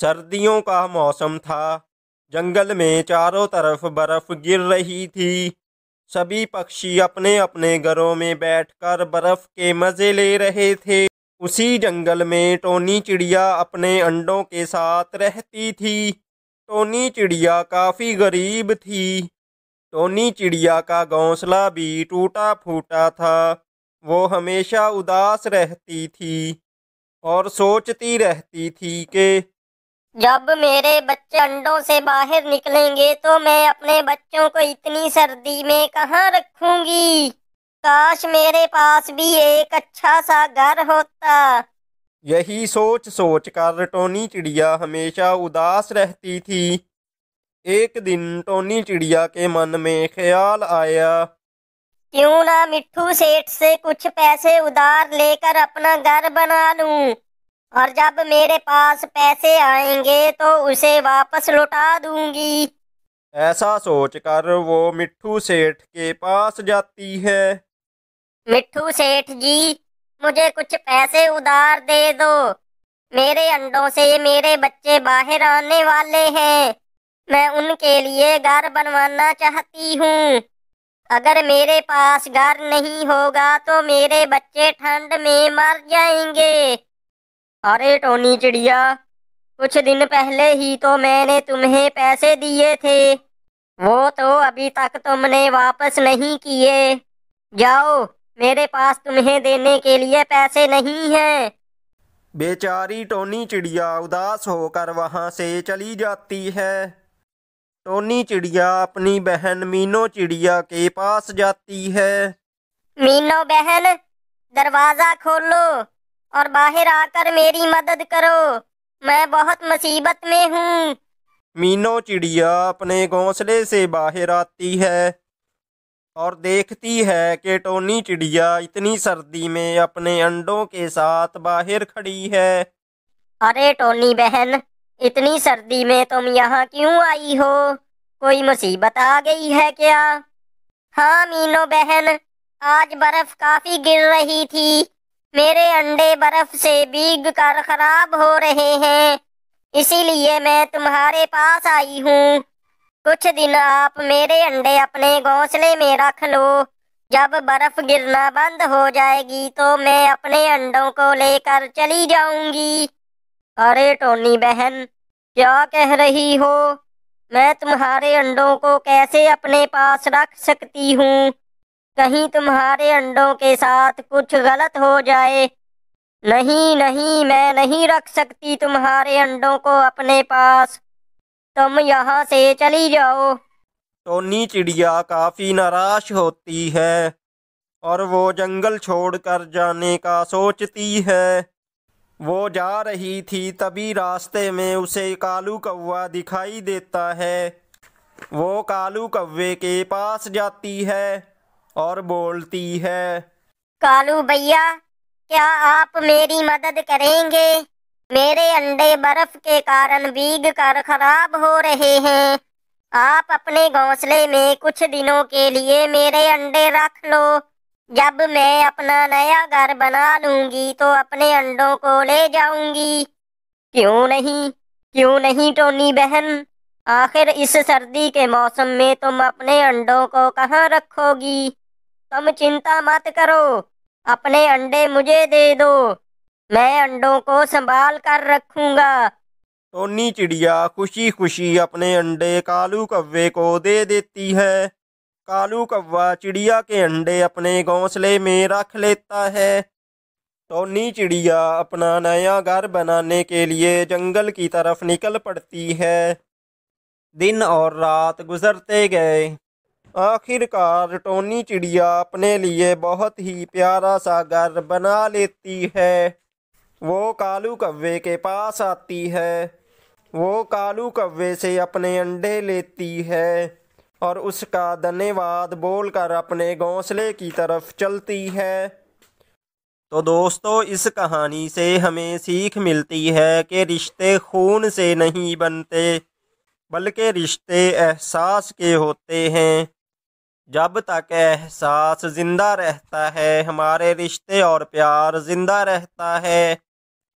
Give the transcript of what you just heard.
सर्दियों का मौसम था जंगल में चारों तरफ बर्फ गिर रही थी सभी पक्षी अपने अपने घरों में बैठकर बर्फ के मज़े ले रहे थे उसी जंगल में टोनी चिड़िया अपने अंडों के साथ रहती थी टोनी चिड़िया काफ़ी गरीब थी टोनी चिड़िया का घोंसला भी टूटा फूटा था वो हमेशा उदास रहती थी और सोचती रहती थी कि जब मेरे बच्चे अंडों से बाहर निकलेंगे तो मैं अपने बच्चों को इतनी सर्दी में कहाँ रखूंगी काश मेरे पास भी एक अच्छा सा घर होता यही सोच सोच कर टोनी चिड़िया हमेशा उदास रहती थी एक दिन टोनी चिड़िया के मन में ख्याल आया क्यों ना मिट्ठू सेठ से कुछ पैसे उधार लेकर अपना घर बना लूं और जब मेरे पास पैसे आएंगे तो उसे वापस लौटा दूंगी ऐसा सोचकर वो मिठू सेठ के पास जाती है मिठू सेठ जी मुझे कुछ पैसे उधार दे दो मेरे अंडों से मेरे बच्चे बाहर आने वाले हैं मैं उनके लिए घर बनवाना चाहती हूँ अगर मेरे पास घर नहीं होगा तो मेरे बच्चे ठंड में मर जाएंगे अरे टोनी चिड़िया कुछ दिन पहले ही तो मैंने तुम्हें पैसे दिए थे वो तो अभी तक तुमने वापस नहीं किए जाओ मेरे पास तुम्हें देने के लिए पैसे नहीं हैं बेचारी टोनी चिड़िया उदास होकर वहाँ से चली जाती है टोनी चिड़िया अपनी बहन मीनो चिड़िया के पास जाती है मीनो बहन दरवाज़ा खोलो और बाहर आकर मेरी मदद करो मैं बहुत मुसीबत में हूँ मीनो चिड़िया अपने घोंसले से बाहर आती है और देखती है कि टोनी चिड़िया इतनी सर्दी में अपने अंडों के साथ बाहर खड़ी है अरे टोनी बहन इतनी सर्दी में तुम यहाँ क्यों आई हो कोई मुसीबत आ गई है क्या हाँ मीनो बहन आज बर्फ काफी गिर रही थी मेरे अंडे बर्फ से भीग कर खराब हो रहे हैं इसीलिए मैं तुम्हारे पास आई हूँ कुछ दिन आप मेरे अंडे अपने घोंसले में रख लो जब बर्फ गिरना बंद हो जाएगी तो मैं अपने अंडों को लेकर चली जाऊंगी अरे टोनी बहन क्या कह रही हो मैं तुम्हारे अंडों को कैसे अपने पास रख सकती हूँ कहीं तुम्हारे अंडों के साथ कुछ गलत हो जाए नहीं नहीं मैं नहीं रख सकती तुम्हारे अंडों को अपने पास तुम यहाँ से चली जाओ टोनी चिड़िया काफ़ी नाराज होती है और वो जंगल छोड़कर जाने का सोचती है वो जा रही थी तभी रास्ते में उसे कालू कौवा दिखाई देता है वो कालू कौवे के पास जाती है और बोलती है कालू भैया क्या आप मेरी मदद करेंगे मेरे अंडे बर्फ के कारण बीग कर खराब हो रहे हैं आप अपने घोंसले में कुछ दिनों के लिए मेरे अंडे रख लो जब मैं अपना नया घर बना लूंगी तो अपने अंडों को ले जाऊंगी क्यों नहीं क्यों नहीं टोनी बहन आखिर इस सर्दी के मौसम में तुम अपने अंडों को कहाँ रखोगी तुम चिंता मत करो अपने अंडे मुझे दे दो मैं अंडों को संभाल कर रखूंगा टोनी चिड़िया खुशी खुशी अपने अंडे कालू कव्वे को दे देती है कालू कव्वा चिड़िया के अंडे अपने घोंसले में रख लेता है टोनी चिड़िया अपना नया घर बनाने के लिए जंगल की तरफ निकल पड़ती है दिन और रात गुजरते गए आखिरकार टोनी चिड़िया अपने लिए बहुत ही प्यारा सा घर बना लेती है वो कालू कव्वे के पास आती है वो कालू कव्वे से अपने अंडे लेती है और उसका धन्यवाद बोलकर अपने घोंसले की तरफ चलती है तो दोस्तों इस कहानी से हमें सीख मिलती है कि रिश्ते खून से नहीं बनते बल्कि रिश्ते एहसास के होते हैं जब तक एहसास ज़िंदा रहता है हमारे रिश्ते और प्यार ज़िंदा रहता है